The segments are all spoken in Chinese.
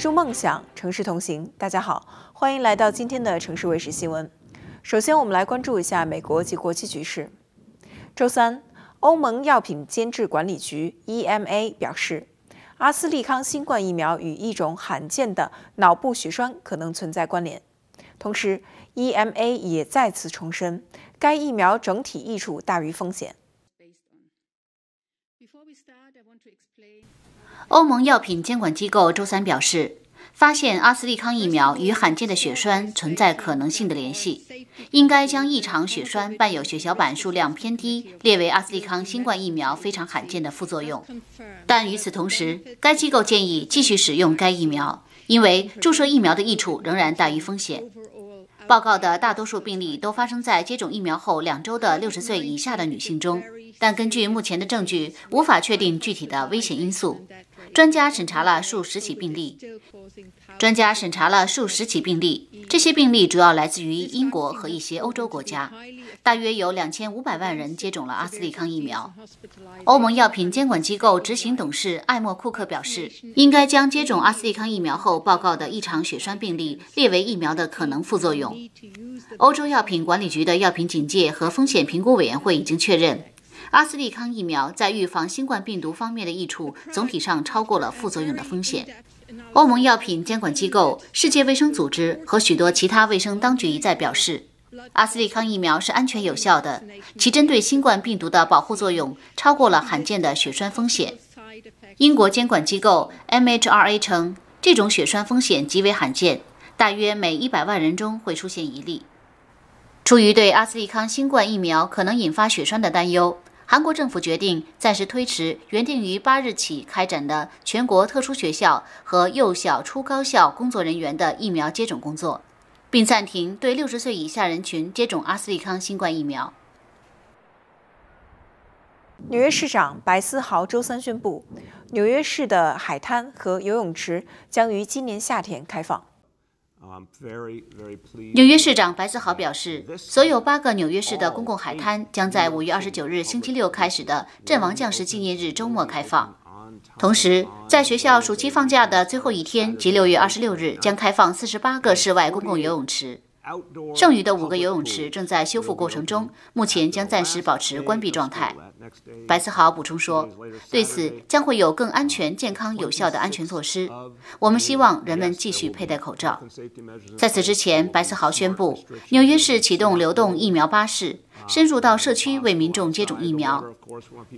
筑梦想，城市同行。大家好，欢迎来到今天的城市卫视新闻。首先，我们来关注一下美国及国际局势。周三，欧盟药品监制管理局 EMA 表示，阿斯利康新冠疫苗与一种罕见的脑部血栓可能存在关联。同时，EMA 也再次重申，该疫苗整体益处大于风险。欧盟药品监管机构周三表示。发现阿斯利康疫苗与罕见的血栓存在可能性的联系，应该将异常血栓伴有血小板数量偏低列为阿斯利康新冠疫苗非常罕见的副作用。但与此同时，该机构建议继续使用该疫苗，因为注射疫苗的益处仍然大于风险。报告的大多数病例都发生在接种疫苗后两周的六十岁以下的女性中，但根据目前的证据，无法确定具体的危险因素。专家审查了数十起病例。专家审查了数十起病例，这些病例主要来自于英国和一些欧洲国家。大约有两千五百万人接种了阿斯利康疫苗。欧盟药品监管机构执行董事艾莫库克表示，应该将接种阿斯利康疫苗后报告的异常血栓病例列为疫苗的可能副作用。欧洲药品管理局的药品警戒和风险评估委员会已经确认。阿斯利康疫苗在预防新冠病毒方面的益处总体上超过了副作用的风险。欧盟药品监管机构、世界卫生组织和许多其他卫生当局一再表示，阿斯利康疫苗是安全有效的，其针对新冠病毒的保护作用超过了罕见的血栓风险。英国监管机构 MHRA 称，这种血栓风险极为罕见，大约每一百万人中会出现一例。出于对阿斯利康新冠疫苗可能引发血栓的担忧，韩国政府决定暂时推迟原定于八日起开展的全国特殊学校和幼小初高校工作人员的疫苗接种工作，并暂停对六十岁以下人群接种阿斯利康新冠疫苗。纽约市长白思豪周三宣布，纽约市的海滩和游泳池将于今年夏天开放。纽约市长白思豪表示，所有八个纽约市的公共海滩将在5月29日星期六开始的阵亡将士纪念日周末开放。同时，在学校暑期放假的最后一天及6月26日，将开放48个室外公共游泳池。剩余的五个游泳池正在修复过程中，目前将暂时保持关闭状态。白思豪补充说，对此将会有更安全、健康、有效的安全措施。我们希望人们继续佩戴口罩。在此之前，白思豪宣布，纽约市启动流动疫苗巴士。深入到社区为民众接种疫苗。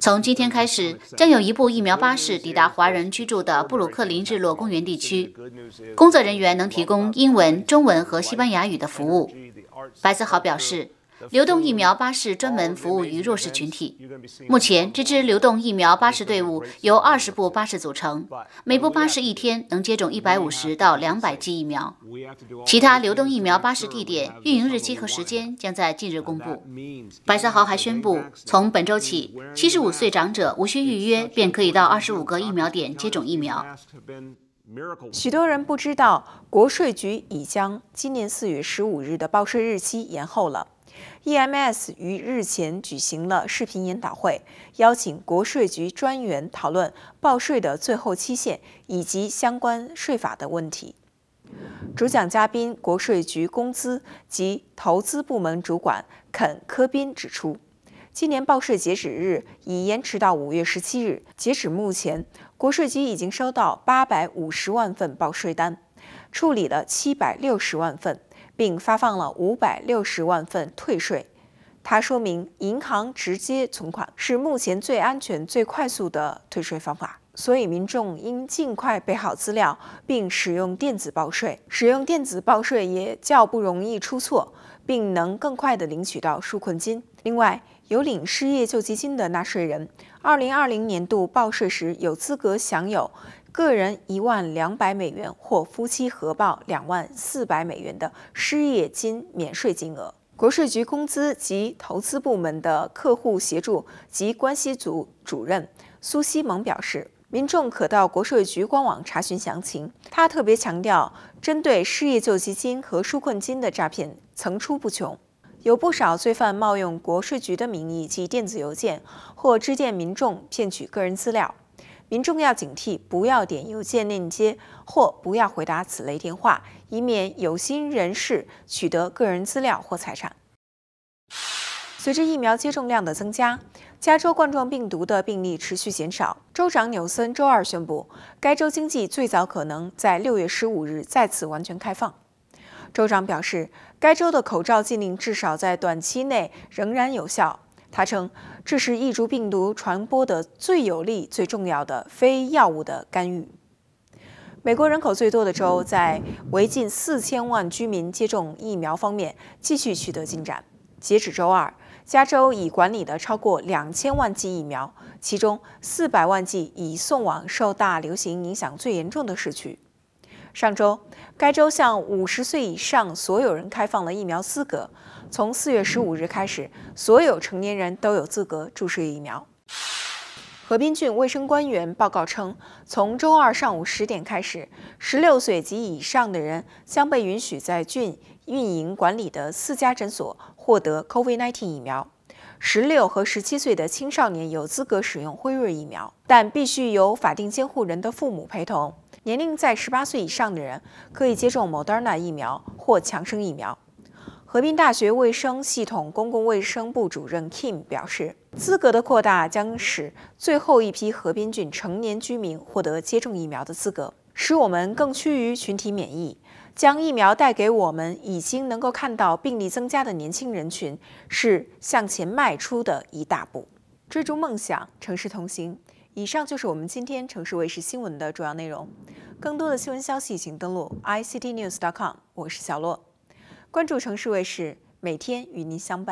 从今天开始，将有一部疫苗巴士抵达华人居住的布鲁克林日落公园地区，工作人员能提供英文、中文和西班牙语的服务。白思豪表示。流动疫苗巴士专门服务于弱势群体。目前，这支流动疫苗巴士队伍由二十部巴士组成，每部巴士一天能接种一百五十到两百剂疫苗。其他流动疫苗巴士地点运营日期和时间将在近日公布。白思豪还宣布，从本周起，七十五岁长者无需预约便可以到二十五个疫苗点接种疫苗。许多人不知道，国税局已将今年四月十五日的报税日期延后了。EMS 于日前举行了视频研讨会，邀请国税局专员讨论报税的最后期限以及相关税法的问题。主讲嘉宾国税局工资及投资部门主管肯·科宾指出，今年报税截止日已延迟到五月十七日。截止目前，国税局已经收到八百五十万份报税单，处理了七百六十万份。并发放了五百六十万份退税。他说明，银行直接存款是目前最安全、最快速的退税方法，所以民众应尽快备好资料，并使用电子报税。使用电子报税也较不容易出错，并能更快地领取到纾困金。另外，有领失业救济金的纳税人，二零二零年度报税时有资格享有。个人一万两百美元或夫妻合报两万四百美元的失业金免税金额。国税局工资及投资部门的客户协助及关系组主任苏西蒙表示，民众可到国税局官网查询详情。他特别强调，针对失业救济金和纾困金的诈骗层出不穷，有不少罪犯冒用国税局的名义及电子邮件或致电民众骗取个人资料。民众要警惕，不要点邮件链接或不要回答此类电话，以免有心人士取得个人资料或财产。随着疫苗接种量的增加，加州冠状病毒的病例持续减少。州长纽森周二宣布，该州经济最早可能在六月十五日再次完全开放。州长表示，该州的口罩禁令至少在短期内仍然有效。他称，这是异族病毒传播的最有力、最重要的非药物的干预。美国人口最多的州在为近四千万居民接种疫苗方面继续取得进展。截止周二，加州已管理的超过两千万剂疫苗，其中四百万剂已送往受大流行影响最严重的市区。上周，该州向五十岁以上所有人开放了疫苗资格。从四月十五日开始，所有成年人都有资格注射疫苗。河滨郡卫生官员报告称，从周二上午十点开始，十六岁及以上的人将被允许在郡运营管理的四家诊所获得 COVID-19 疫苗。十六和十七岁的青少年有资格使用辉瑞疫苗，但必须由法定监护人的父母陪同。年龄在十八岁以上的人可以接种 Moderna 疫苗或强生疫苗。河滨大学卫生系统公共卫生部主任 Kim 表示，资格的扩大将使最后一批河边郡成年居民获得接种疫苗的资格，使我们更趋于群体免疫。将疫苗带给我们已经能够看到病例增加的年轻人群，是向前迈出的一大步。追逐梦想，城市同行。以上就是我们今天城市卫视新闻的主要内容。更多的新闻消息，请登录 ictnews.com dot。我是小洛，关注城市卫视，每天与您相伴。